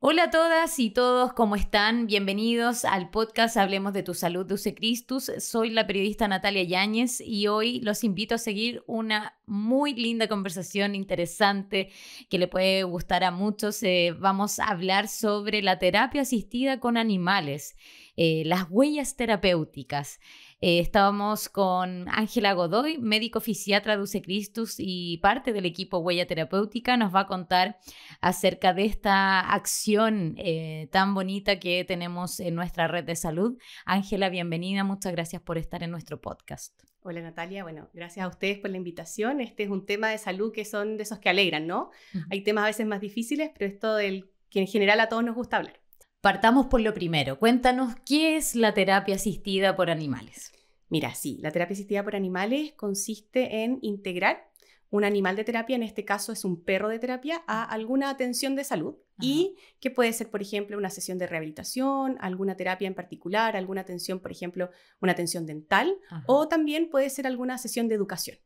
Hola a todas y todos, ¿cómo están? Bienvenidos al podcast Hablemos de tu salud de Cristus. Soy la periodista Natalia Yáñez y hoy los invito a seguir una muy linda conversación interesante que le puede gustar a muchos. Eh, vamos a hablar sobre la terapia asistida con animales, eh, las huellas terapéuticas. Eh, estábamos con Ángela Godoy, médico fisiatra de Cristus y parte del equipo Huella Terapéutica. Nos va a contar acerca de esta acción eh, tan bonita que tenemos en nuestra red de salud. Ángela, bienvenida. Muchas gracias por estar en nuestro podcast. Hola Natalia, bueno, gracias a ustedes por la invitación. Este es un tema de salud que son de esos que alegran, ¿no? Hay temas a veces más difíciles, pero esto del que en general a todos nos gusta hablar. Partamos por lo primero. Cuéntanos qué es la terapia asistida por animales. Mira, sí, la terapia asistida por animales consiste en integrar un animal de terapia, en este caso es un perro de terapia, a alguna atención de salud y que puede ser, por ejemplo, una sesión de rehabilitación, alguna terapia en particular, alguna atención, por ejemplo, una atención dental o también puede ser alguna sesión de educación.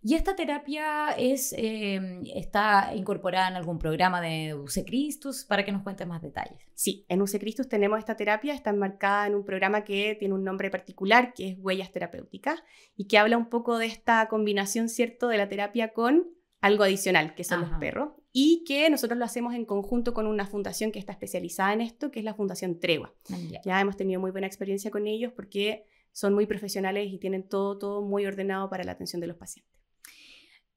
Y esta terapia es, em, está incorporada en algún programa de UCE para que nos cuente más detalles. Sí, en UCE tenemos esta terapia, está enmarcada en un programa que tiene un nombre particular, que es Huellas Terapéuticas, y que habla un poco de esta combinación, ¿cierto?, de la terapia con algo adicional, que son los perros, y que nosotros lo hacemos en conjunto con una fundación que está especializada en esto, que es la Fundación Tregua. Ah, ya hemos tenido muy buena experiencia con ellos porque son muy profesionales y tienen todo, todo muy ordenado para la atención de los pacientes.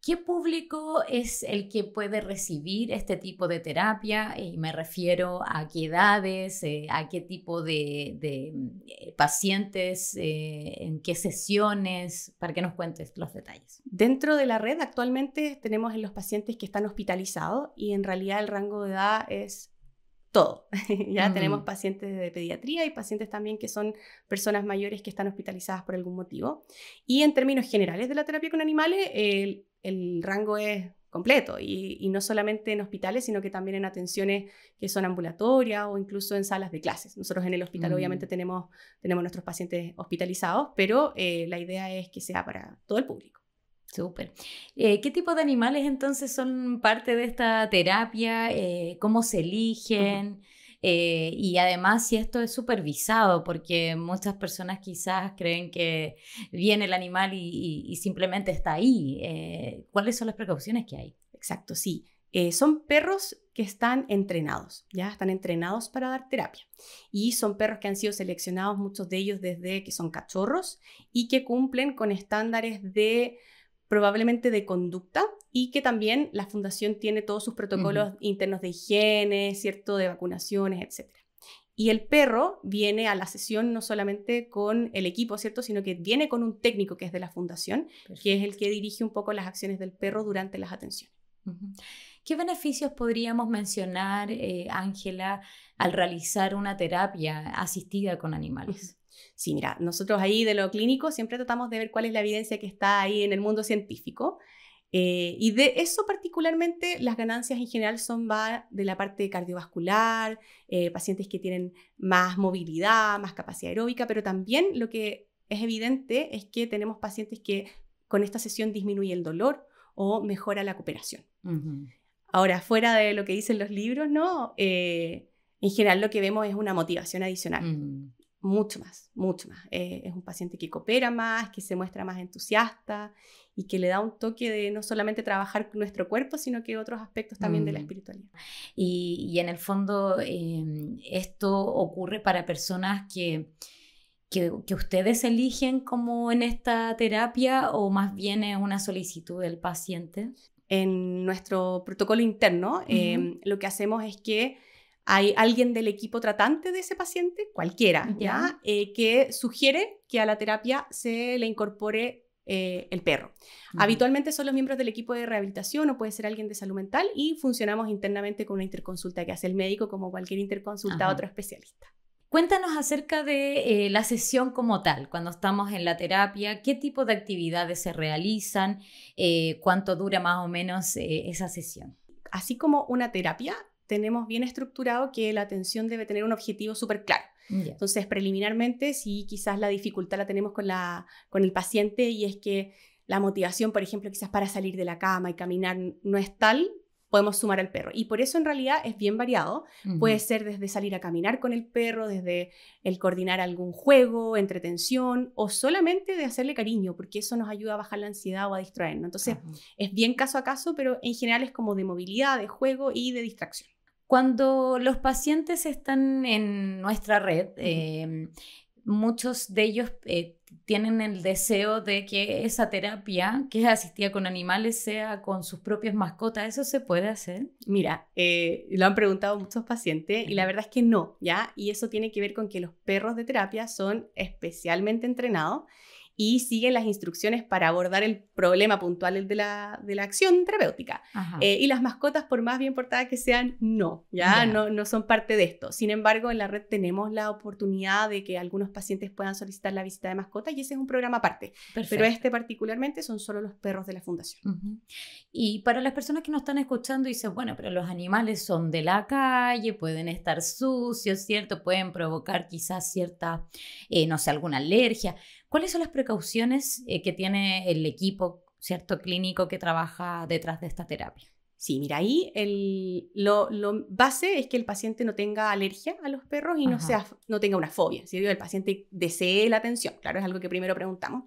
¿Qué público es el que puede recibir este tipo de terapia? Y me refiero a qué edades, eh, a qué tipo de, mm, eh, pacientes, eh, en qué sesiones, para que nos cuentes los detalles. Dentro de la red actualmente tenemos los pacientes que están hospitalizados y en realidad el rango de edad es todo. ya tenemos pacientes de pediatría y pacientes también que son personas mayores que están hospitalizadas por algún motivo. Y en términos generales de la terapia con animales, el el rango es completo y, no solamente en hospitales, sino que también en atenciones que son ambulatorias o incluso en salas de clases. Nosotros en el hospital mm. obviamente tenemos, tenemos nuestros pacientes hospitalizados, pero eh, la idea es que sea para todo el público. Súper. Eh, ¿Qué tipo de animales entonces son parte de esta terapia? Eh, ¿Cómo se eligen? Eh, y además si esto es supervisado, porque muchas personas quizás creen que viene el animal y, simplemente está ahí. Eh, ¿Cuáles son las precauciones que hay? Exacto, sí. Eh, son perros que están entrenados, ya están entrenados para dar terapia. Y son perros que han sido seleccionados, muchos de ellos desde que son cachorros y que cumplen con estándares de probablemente de conducta y que también la fundación tiene todos sus protocolos internos de higiene, ¿cierto? De vacunaciones, etc. Y el perro viene a la sesión no solamente con el equipo, ¿cierto? Sino que viene con un técnico que es de la fundación, que es el que dirige un poco las acciones del perro durante las atenciones. ¿Qué beneficios podríamos mencionar, eh, Ángela, al realizar una terapia asistida con animales? Sí, mira, nosotros ahí de lo clínico siempre tratamos de ver cuál es la evidencia que está ahí en el mundo científico. Eh, y de eso particularmente, las ganancias en general son de la parte cardiovascular, eh, pacientes que tienen más movilidad, más capacidad aeróbica, pero también lo que es evidente es que tenemos pacientes que con esta sesión disminuye el dolor o mejora la cooperación. Ahora, fuera de lo que dicen los libros, ¿no? Eh, en general lo que vemos es una motivación adicional. Mm mucho más, mucho más. Eh, es un paciente que coopera más, que se muestra más entusiasta y que le da un toque de no solamente trabajar nuestro cuerpo, sino que otros aspectos también de la mm. espiritualidad. Y, y en el fondo, em, esto ocurre para personas que, que, que, ustedes eligen como en esta terapia o más bien es una solicitud del paciente. En nuestro protocolo interno, em, lo que hacemos es que hay alguien del equipo tratante de ese paciente, cualquiera, ¿ya? Eh, que sugiere que a la terapia se le incorpore eh, el perro. Habitualmente son los miembros del equipo de rehabilitación o puede ser alguien de salud mental y funcionamos internamente con una interconsulta que hace el médico como cualquier interconsulta a otro especialista. Cuéntanos acerca de eh, la sesión como tal, cuando estamos en la terapia, qué tipo de actividades se realizan, cuánto dura más o menos esa sesión. Así como una terapia, tenemos bien estructurado que la atención debe tener un objetivo súper claro. Entonces, preliminarmente, si quizás la dificultad la tenemos con, la, con el paciente y es que la motivación, por ejemplo, quizás para salir de la cama y caminar no es tal, podemos sumar al perro. Y por eso en realidad es bien variado. Puede ser desde salir a caminar con el perro, desde el coordinar algún juego, entretención o solamente de hacerle cariño, porque eso nos ayuda a bajar la ansiedad o a distraernos. Entonces, es bien caso a caso, pero en general es como de movilidad, de juego y de distracción. Cuando los pacientes están en nuestra red, em, muchos de ellos eh, tienen el deseo de que esa terapia que es asistida con animales sea con sus propias mascotas. ¿Eso se puede hacer? Mira, eh, lo han preguntado muchos pacientes y la verdad es que no, ¿ya? Y eso tiene que ver con que los perros de terapia son especialmente entrenados y siguen las instrucciones para abordar el problema puntual de la, de la acción terapéutica. Eh, y las mascotas, por más bien portadas que sean, no, ya no, no son parte de esto. Sin embargo, en la red tenemos la oportunidad de que algunos pacientes puedan solicitar la visita de mascotas y ese es un programa aparte. Pero este particularmente son solo los perros de la fundación. Y para las personas que nos están escuchando y dicen, bueno, pero los animales son de la calle, pueden estar sucios, ¿cierto? Pueden provocar quizás cierta, eh, no sé, alguna alergia. ¿Cuáles son las precauciones eh, que tiene el equipo, cierto clínico que trabaja detrás de esta terapia? Sí, mira, ahí el, lo, base es que el paciente no tenga alergia a los perros y no, sea, no tenga una fobia, el paciente desee la atención, claro, es algo que primero preguntamos.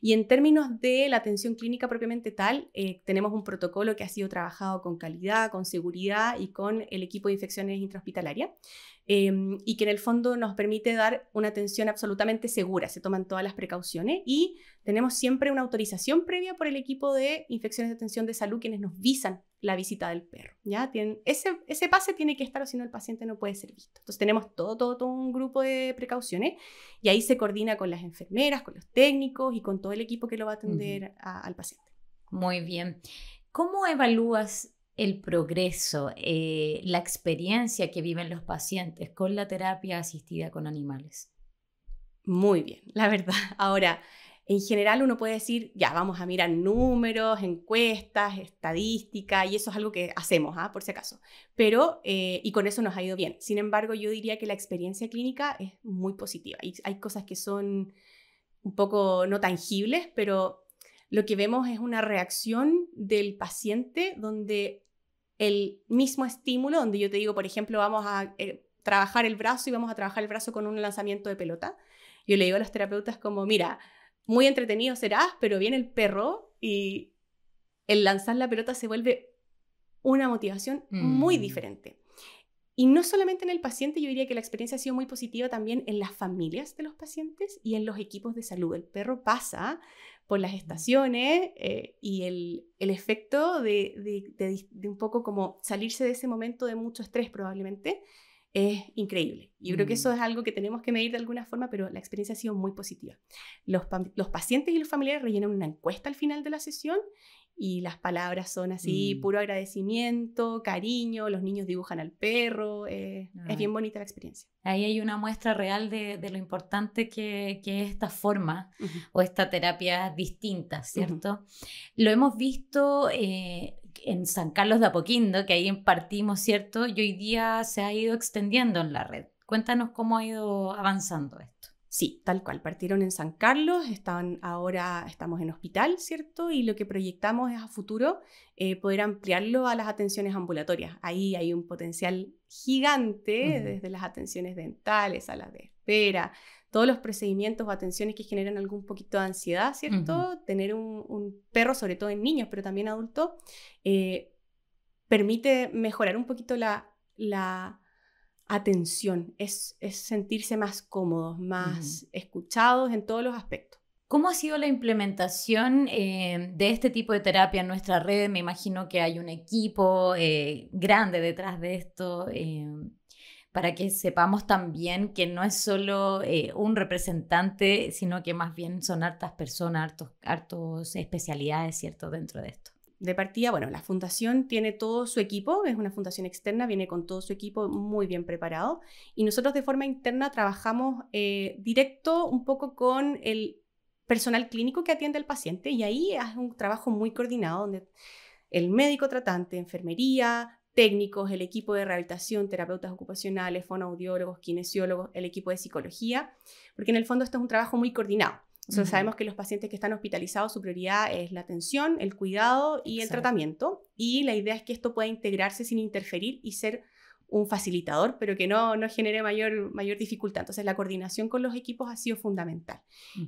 Y en términos de la atención clínica propiamente tal, eh, tenemos un protocolo que ha sido trabajado con calidad, con seguridad y con el equipo de infecciones intrahospitalarias. Em, y que en el fondo nos permite dar una atención absolutamente segura, se toman todas las precauciones y tenemos siempre una autorización previa por el equipo de infecciones de atención de salud quienes nos visan la visita del perro. ¿ya? Tienen, ese, ese pase tiene que estar o si no el paciente no puede ser visto. Entonces tenemos todo, todo, todo un grupo de precauciones y ahí se coordina con las enfermeras, con los técnicos y con todo el equipo que lo va a atender al paciente. Muy bien. ¿Cómo evalúas el progreso, eh, la experiencia que viven los pacientes con la terapia asistida con animales? Muy bien, la verdad. Ahora, en general uno puede decir, ya, vamos a mirar números, encuestas, estadísticas y eso es algo que hacemos, ¿ah? por si acaso. Pero, eh, y con eso nos ha ido bien. Sin embargo, yo diría que la experiencia clínica es muy positiva. Y hay cosas que son un poco no tangibles, pero lo que vemos es una reacción del paciente donde el mismo estímulo, donde yo te digo, por ejemplo, vamos a eh, trabajar el brazo y vamos a trabajar el brazo con un lanzamiento de pelota. Yo le digo a los terapeutas como, mira, muy entretenido serás, ah, pero viene el perro y el lanzar la pelota se vuelve una motivación muy mm. diferente. Y no solamente en el paciente, yo diría que la experiencia ha sido muy positiva también en las familias de los pacientes y en los equipos de salud. El perro pasa por las mm. estaciones eh, y el, efecto de, de, un poco como salirse de ese momento de mucho estrés probablemente es increíble. Y creo que mm. eso es algo que tenemos que medir de alguna forma, pero la experiencia ha sido muy positiva. Los, los pacientes y los familiares rellenan una encuesta al final de la sesión y las palabras son así, mm. puro agradecimiento, cariño, los niños dibujan al perro, eh, es bien bonita la experiencia. Ahí hay una muestra real de, de lo importante que, que, es esta forma o esta terapia distinta, ¿cierto? Lo hemos visto eh, en San Carlos de Apoquindo, que ahí impartimos, ¿cierto? Y hoy día se ha ido extendiendo en la red. Cuéntanos cómo ha ido avanzando esto. Sí, tal cual. Partieron en San Carlos, están ahora estamos en hospital, ¿cierto? Y lo que proyectamos es a futuro eh, poder ampliarlo a las atenciones ambulatorias. Ahí hay un potencial gigante desde las atenciones dentales, a las de espera, todos los procedimientos o atenciones que generan algún poquito de ansiedad, ¿cierto? Tener un, perro, sobre todo en niños, pero también adultos, eh, permite mejorar un poquito la, la atención, es, sentirse más cómodos, más escuchados en todos los aspectos. ¿Cómo ha sido la implementación eh, de este tipo de terapia en nuestra red? Me imagino que hay un equipo eh, grande detrás de esto. Eh, para que sepamos también que no es solo un representante, sino que más bien son hartas personas, hartos, hartos especialidades, ¿cierto?, dentro de esto de partida, bueno, la fundación tiene todo su equipo, es una fundación externa, viene con todo su equipo muy bien preparado y nosotros de forma interna trabajamos eh, directo un poco con el personal clínico que atiende al paciente y ahí es un trabajo muy coordinado donde el médico tratante, enfermería, técnicos, el equipo de rehabilitación, terapeutas ocupacionales, fonoaudiólogos, kinesiólogos, el equipo de psicología, porque en el fondo esto es un trabajo muy coordinado sabemos que los pacientes que están hospitalizados, su prioridad es la atención, el cuidado y el tratamiento. Y la idea es que esto pueda integrarse sin interferir y ser un facilitador, pero que no, no genere mayor, mayor dificultad. Entonces, la coordinación con los equipos ha sido fundamental.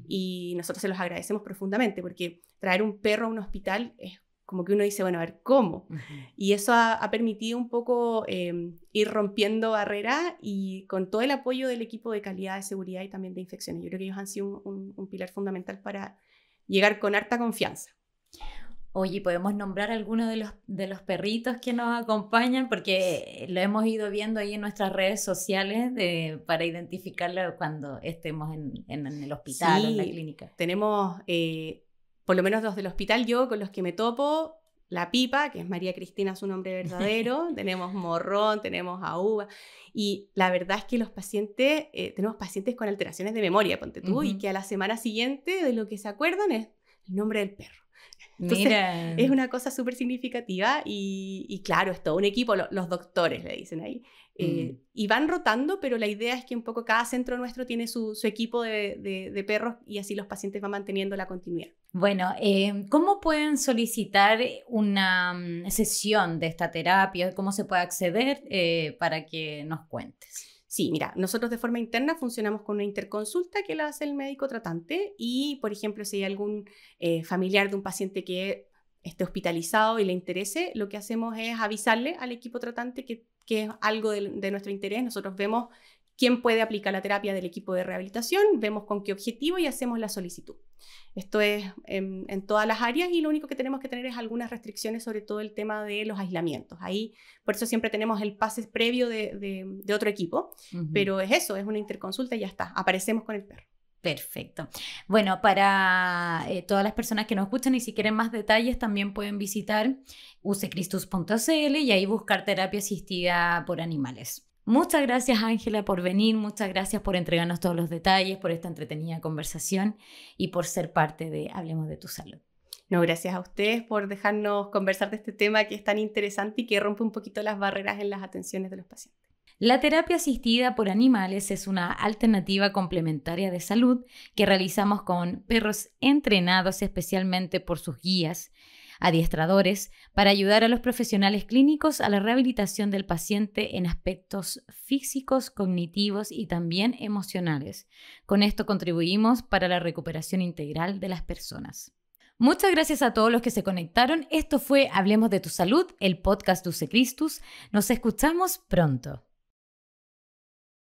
Y nosotros se los agradecemos profundamente porque traer un perro a un hospital es como que uno dice, bueno, a ver, ¿cómo? Y eso ha, permitido un poco eh, ir rompiendo barreras y con todo el apoyo del equipo de calidad, de seguridad y también de infecciones. Yo creo que ellos han sido un, pilar fundamental para llegar con harta confianza. Oye, podemos nombrar algunos de los, de los perritos que nos acompañan, porque lo hemos ido viendo ahí en nuestras redes sociales para identificarlo cuando estemos en, el hospital en la clínica. Tenemos eh, por lo menos los del hospital, yo con los que me topo, la pipa, que es María Cristina, su nombre verdadero, tenemos morrón, tenemos a y la verdad es que los pacientes, eh, tenemos pacientes con alteraciones de memoria, ponte tú, y que a la semana siguiente de lo que se acuerdan es el nombre del perro. Entonces, es una cosa súper significativa y, claro, es todo un equipo, los doctores le dicen ahí, Mm. Eh, y van rotando, pero la idea es que un poco cada centro nuestro tiene su, equipo de, perros y así los pacientes van manteniendo la continuidad. Bueno, eh, ¿cómo pueden solicitar una mm, sesión de esta terapia? ¿Cómo se puede acceder eh, para que nos cuentes? Sí, mira, nosotros de forma interna funcionamos con una interconsulta que la hace el médico tratante y, por ejemplo, si hay algún familiar de un paciente que esté hospitalizado y le interese, lo que hacemos es avisarle al equipo tratante que que es algo de, nuestro interés, nosotros vemos quién puede aplicar la terapia del equipo de rehabilitación, vemos con qué objetivo y hacemos la solicitud. Esto es em, en, todas las áreas y lo único que tenemos que tener es algunas restricciones, sobre todo el tema de los aislamientos. Ahí, por eso siempre tenemos el pase previo de, otro equipo, pero es eso, es una interconsulta y ya está, aparecemos con el perro. Perfecto. Bueno, para eh, todas las personas que nos escuchan y si quieren más detalles, también pueden visitar usecristus.cl y ahí buscar terapia asistida por animales. Muchas gracias Ángela por venir, muchas gracias por entregarnos todos los detalles, por esta entretenida conversación y por ser parte de Hablemos de tu Salud. No, gracias a ustedes por dejarnos conversar de este tema que es tan interesante y que rompe un poquito las barreras en las atenciones de los pacientes. La terapia asistida por animales es una alternativa complementaria de salud que realizamos con perros entrenados especialmente por sus guías, adiestradores, para ayudar a los profesionales clínicos a la rehabilitación del paciente en aspectos físicos, cognitivos y también emocionales. Con esto contribuimos para la recuperación integral de las personas. Muchas gracias a todos los que se conectaron. Esto fue Hablemos de tu Salud, el podcast de Cristus. Nos escuchamos pronto.